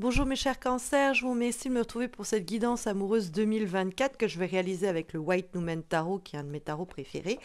Bonjour mes chers cancers, je vous remercie de me retrouver pour cette guidance amoureuse 2024 que je vais réaliser avec le White Newman Tarot qui est un de mes tarots préférés.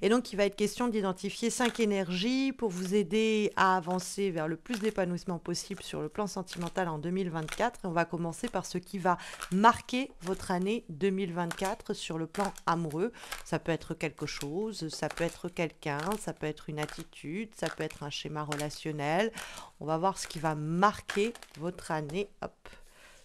Et donc il va être question d'identifier cinq énergies pour vous aider à avancer vers le plus d'épanouissement possible sur le plan sentimental en 2024. on va commencer par ce qui va marquer votre année 2024 sur le plan amoureux. Ça peut être quelque chose, ça peut être quelqu'un, ça peut être une attitude, ça peut être un schéma relationnel. On va voir ce qui va marquer votre année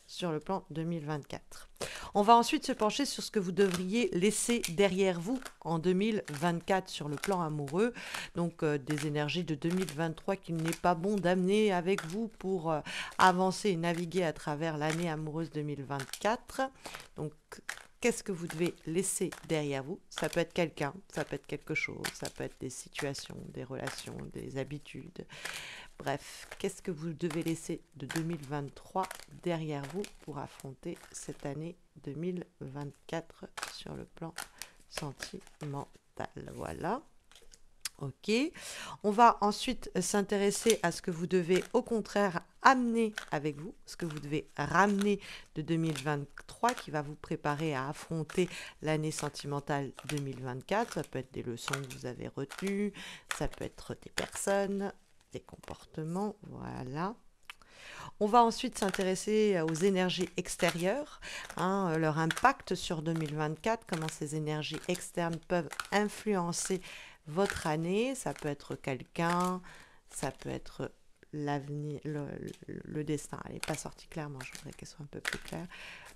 sur le plan 2024. On va ensuite se pencher sur ce que vous devriez laisser derrière vous en 2024 sur le plan amoureux. Donc euh, des énergies de 2023 qu'il n'est pas bon d'amener avec vous pour euh, avancer et naviguer à travers l'année amoureuse 2024. Donc qu'est-ce que vous devez laisser derrière vous Ça peut être quelqu'un, ça peut être quelque chose, ça peut être des situations, des relations, des habitudes, Bref, qu'est-ce que vous devez laisser de 2023 derrière vous pour affronter cette année 2024 sur le plan sentimental Voilà. Ok. On va ensuite s'intéresser à ce que vous devez au contraire amener avec vous, ce que vous devez ramener de 2023 qui va vous préparer à affronter l'année sentimentale 2024. Ça peut être des leçons que vous avez retenues, ça peut être des personnes, comportements. Voilà. On va ensuite s'intéresser aux énergies extérieures, hein, leur impact sur 2024, comment ces énergies externes peuvent influencer votre année. Ça peut être quelqu'un, ça peut être l'avenir, le, destin. Elle n'est pas sortie clairement, je voudrais qu'elle soit un peu plus claire.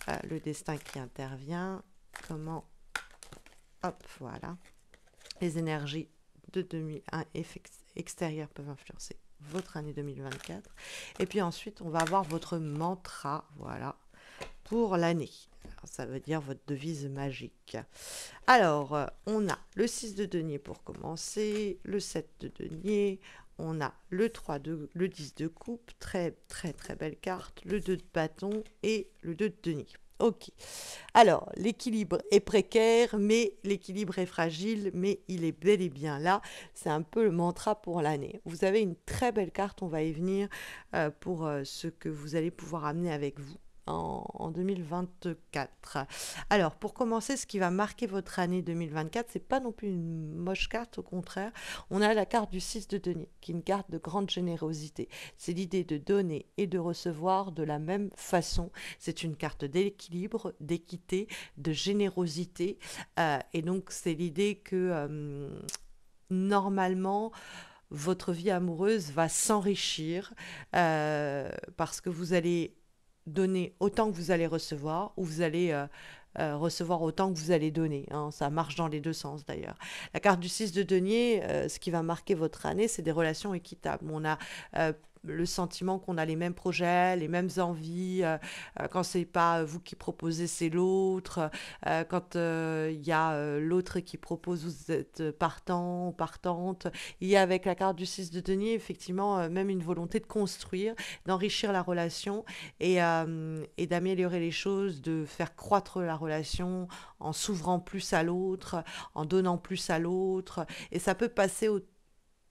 Euh, le destin qui intervient, comment... Hop, voilà. Les énergies de 2001 extérieurs peuvent influencer votre année 2024. Et puis ensuite, on va avoir votre mantra, voilà, pour l'année. Ça veut dire votre devise magique. Alors, euh, on a le 6 de denier pour commencer, le 7 de denier, on a le 3 de, le 10 de coupe, très très très belle carte, le 2 de bâton et le 2 de denier. Ok. Alors, l'équilibre est précaire, mais l'équilibre est fragile, mais il est bel et bien là. C'est un peu le mantra pour l'année. Vous avez une très belle carte, on va y venir euh, pour euh, ce que vous allez pouvoir amener avec vous en, 2024. Alors, pour commencer, ce qui va marquer votre année 2024, c'est pas non plus une moche carte, au contraire. On a la carte du 6 de denis qui est une carte de grande générosité. C'est l'idée de donner et de recevoir de la même façon. C'est une carte d'équilibre, d'équité, de générosité. Euh, et donc, c'est l'idée que euh, normalement, votre vie amoureuse va s'enrichir euh, parce que vous allez donner autant que vous allez recevoir ou vous allez euh, euh, recevoir autant que vous allez donner. Hein. Ça marche dans les deux sens d'ailleurs. La carte du 6 de denier, euh, ce qui va marquer votre année, c'est des relations équitables. On a le sentiment qu'on a les mêmes projets, les mêmes envies, euh, euh, quand c'est pas euh, vous qui proposez, c'est l'autre, quand il y a l'autre qui propose, vous êtes partant ou partante. Il y a avec la carte du 6 de Denis, effectivement, même une volonté de construire, d'enrichir la relation et, et d'améliorer les choses, de faire croître la relation en s'ouvrant plus à l'autre, en donnant plus à l'autre. Et ça peut passer au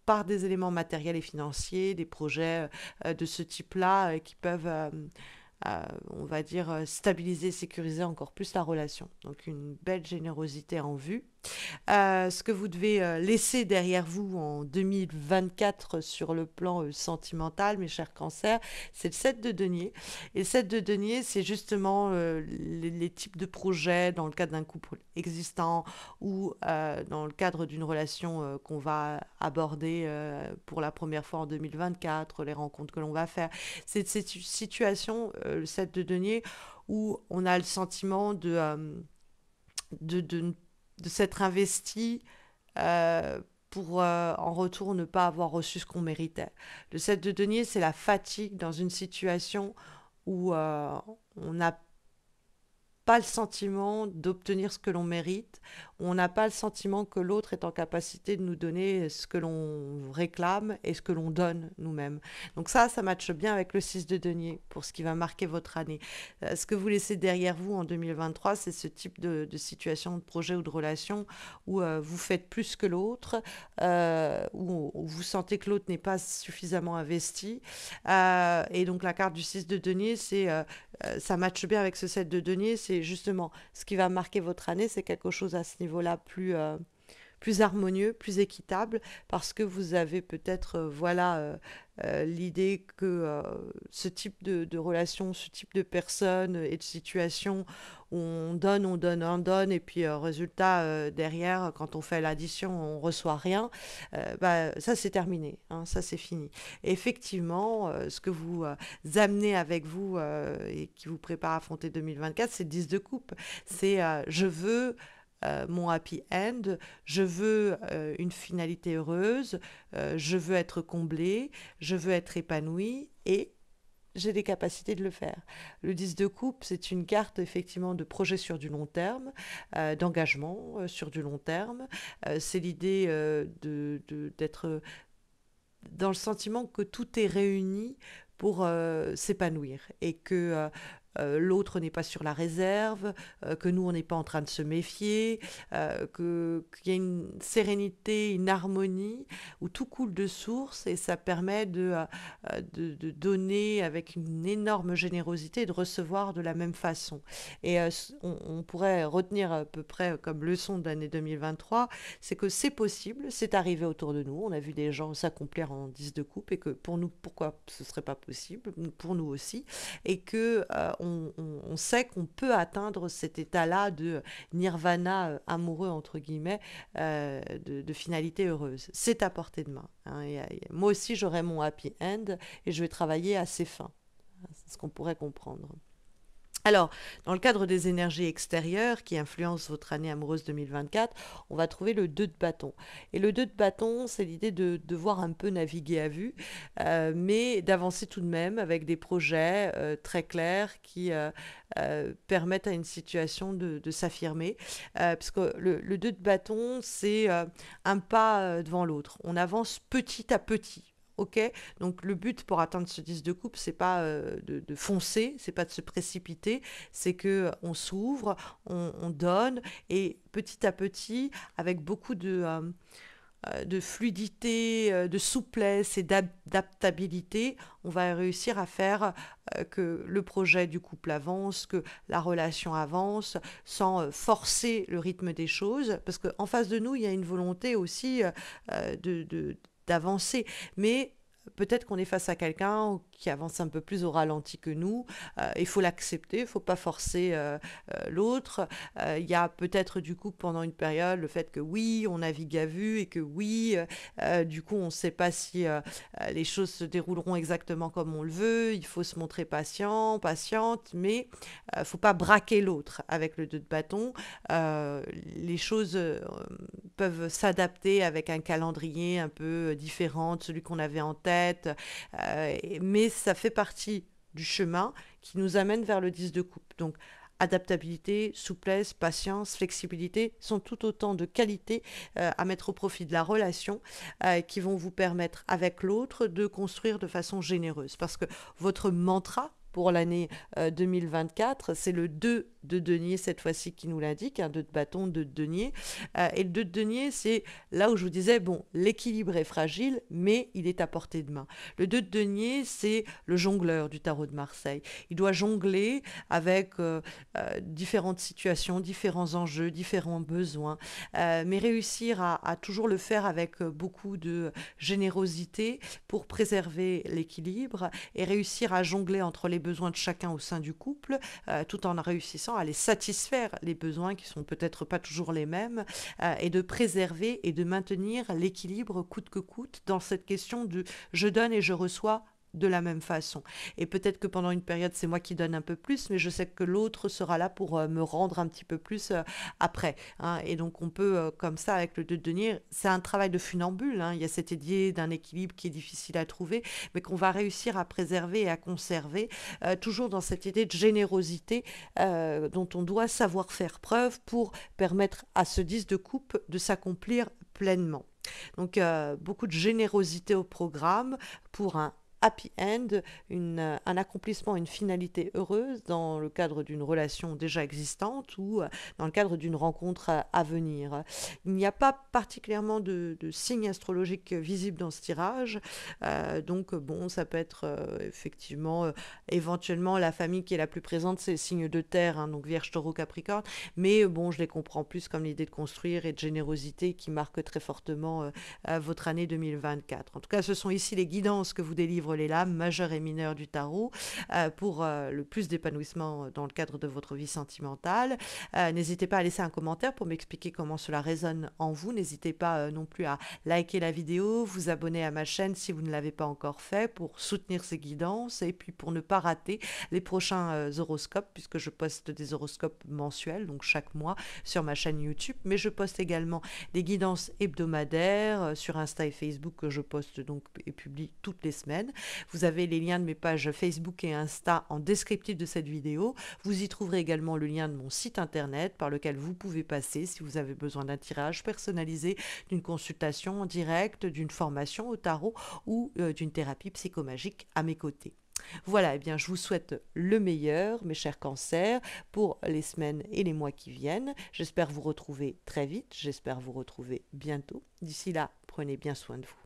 par des éléments matériels et financiers, des projets euh, de ce type-là euh, qui peuvent euh, on va dire, euh, stabiliser, sécuriser encore plus la relation. Donc une belle générosité en vue. Euh, ce que vous devez euh, laisser derrière vous en 2024 sur le plan sentimental, mes chers cancers, c'est le 7 de denier. Et le 7 de denier, c'est justement les, types de projets dans le cadre d'un couple existant ou dans le cadre d'une relation qu'on va aborder pour la première fois en 2024, les rencontres que l'on va faire. C'est cette situation euh, le 7 de denier, où on a le sentiment de, euh, de, s'être investi euh, pour en retour ne pas avoir reçu ce qu'on méritait. Le 7 de denier, c'est la fatigue dans une situation où on n'a pas le sentiment d'obtenir ce que l'on mérite, on n'a pas le sentiment que l'autre est en capacité de nous donner ce que l'on réclame et ce que l'on donne nous-mêmes. Donc ça, ça matche bien avec le 6 de denier pour ce qui va marquer votre année. Euh, ce que vous laissez derrière vous en 2023, c'est ce type de, situation, de projet ou de relation où euh, vous faites plus que l'autre, euh, où, vous sentez que l'autre n'est pas suffisamment investi. et donc la carte du 6 de denier, c'est ça matche bien avec ce 7 de denier, c'est justement ce qui va marquer votre année, c'est quelque chose à ce niveau-là plus, euh, plus harmonieux, plus équitable, parce que vous avez peut-être, euh, voilà, euh, l'idée que ce type de, relation, ce type de personne et de situation, où on donne, on donne, on donne, et puis résultat, derrière, quand on fait l'addition, on reçoit rien, bah, ça c'est terminé, hein, ça c'est fini. effectivement, ce que vous amenez avec vous et qui vous prépare à affronter 2024, c'est 10 de coupe. C'est je veux euh, mon happy end, je veux euh, une finalité heureuse, euh, je veux être comblé, je veux être épanoui et j'ai des capacités de le faire. Le 10 de coupe, c'est une carte effectivement de projet sur du long terme, d'engagement sur du long terme. c'est l'idée d'être dans le sentiment que tout est réuni pour s'épanouir et que euh, l'autre n'est pas sur la réserve, euh, que nous, on n'est pas en train de se méfier, euh, qu'il y a une sérénité, une harmonie, où tout coule de source et ça permet de, de, donner avec une énorme générosité et de recevoir de la même façon. Et on, pourrait retenir à peu près comme leçon de l'année 2023, c'est que c'est possible, c'est arrivé autour de nous, on a vu des gens s'accomplir en 10 de coupe et que pour nous, pourquoi ce serait pas possible, pour nous aussi, et que on, sait qu'on peut atteindre cet état-là de nirvana euh, amoureux, entre guillemets, euh, de, finalité heureuse. C'est à portée de main. Hein. moi aussi, j'aurai mon happy end et je vais travailler à ses fins. C'est ce qu'on pourrait comprendre. Alors, dans le cadre des énergies extérieures qui influencent votre année amoureuse 2024, on va trouver le 2 de bâton. Et le 2 de bâton, c'est l'idée de devoir un peu naviguer à vue, euh, mais d'avancer tout de même avec des projets euh, très clairs qui euh, permettent à une situation de, s'affirmer. parce que le, le 2 de bâton, c'est un pas devant l'autre. On avance petit à petit ok. Donc le but pour atteindre ce 10 de coupe, c'est pas euh, de, de, foncer, c'est pas de se précipiter, c'est que on s'ouvre, on, donne et petit à petit, avec beaucoup de euh, euh, de fluidité, de souplesse et d'adaptabilité, on va réussir à faire que le projet du couple avance, que la relation avance, sans forcer le rythme des choses, parce qu'en face de nous, il y a une volonté aussi de, d'avancer. Mais peut-être qu'on est face à quelqu'un qui avance un peu plus au ralenti que nous. Euh, il faut l'accepter, il ne faut pas forcer euh, euh, l'autre. Il y a peut-être du coup pendant une période le fait que oui, on navigue à vue et que oui, du coup on ne sait pas si les choses se dérouleront exactement comme on le veut. Il faut se montrer patient, patiente, mais il ne faut pas braquer l'autre avec le deux de bâton. les choses peuvent s'adapter avec un calendrier un peu différent de celui qu'on avait en tête euh, mais ça fait partie du chemin qui nous amène vers le 10 de coupe. Donc, adaptabilité, souplesse, patience, flexibilité sont tout autant de qualités euh, à mettre au profit de la relation euh, qui vont vous permettre avec l'autre de construire de façon généreuse. Parce que votre mantra pour l'année 2024, c'est le 2 de deniers cette fois-ci qui nous l'indique, un de bâton, 2 de deniers euh, et le 2 de deniers c'est là où je vous disais, bon, l'équilibre est fragile, mais il est à portée de main. Le deux de deniers c'est le jongleur du tarot de Marseille. Il doit jongler avec euh, euh, différentes situations, différents enjeux, différents besoins, mais réussir à, toujours le faire avec beaucoup de générosité pour préserver l'équilibre et réussir à jongler entre les besoins de chacun au sein du couple, tout en réussissant aller satisfaire les besoins qui sont peut-être pas toujours les mêmes euh, et de préserver et de maintenir l'équilibre coûte que coûte dans cette question du je donne et je reçois de la même façon. Et peut-être que pendant une période, c'est moi qui donne un peu plus, mais je sais que l'autre sera là pour euh, me rendre un petit peu plus euh, après. Hein. Et donc, on peut, euh, comme ça, avec le de denier, c'est un travail de funambule. Hein. Il y a cette idée d'un équilibre qui est difficile à trouver, mais qu'on va réussir à préserver et à conserver, toujours dans cette idée de générosité dont on doit savoir faire preuve pour permettre à ce 10 de coupe de s'accomplir pleinement. Donc beaucoup de générosité au programme pour un happy end, euh, un accomplissement, une finalité heureuse dans le cadre d'une relation déjà existante ou euh, dans le cadre d'une rencontre euh, à, venir. Il n'y a pas particulièrement de, signes astrologiques visibles dans ce tirage, donc bon, ça peut être effectivement éventuellement la famille qui est la plus présente, c'est signes de terre, hein, donc Vierge, Taureau, Capricorne, mais bon, je les comprends plus comme l'idée de construire et de générosité qui marque très fortement votre année 2024. En tout cas, ce sont ici les guidances que vous délivrez les lames majeures et mineures du tarot euh, pour euh, le plus d'épanouissement euh, dans le cadre de votre vie sentimentale. N'hésitez pas à laisser un commentaire pour m'expliquer comment cela résonne en vous. N'hésitez pas non plus à liker la vidéo, vous abonner à ma chaîne si vous ne l'avez pas encore fait pour soutenir ces guidances et puis pour ne pas rater les prochains horoscopes puisque je poste des horoscopes mensuels, donc chaque mois sur ma chaîne YouTube, mais je poste également des guidances hebdomadaires sur Insta et Facebook que je poste donc et publie toutes les semaines. Vous avez les liens de mes pages Facebook et Insta en descriptif de cette vidéo. Vous y trouverez également le lien de mon site internet par lequel vous pouvez passer si vous avez besoin d'un tirage personnalisé, d'une consultation en direct, d'une formation au tarot ou euh, d'une thérapie psychomagique à mes côtés. Voilà, et eh bien, je vous souhaite le meilleur, mes chers cancers, pour les semaines et les mois qui viennent. J'espère vous retrouver très vite, j'espère vous retrouver bientôt. D'ici là, prenez bien soin de vous.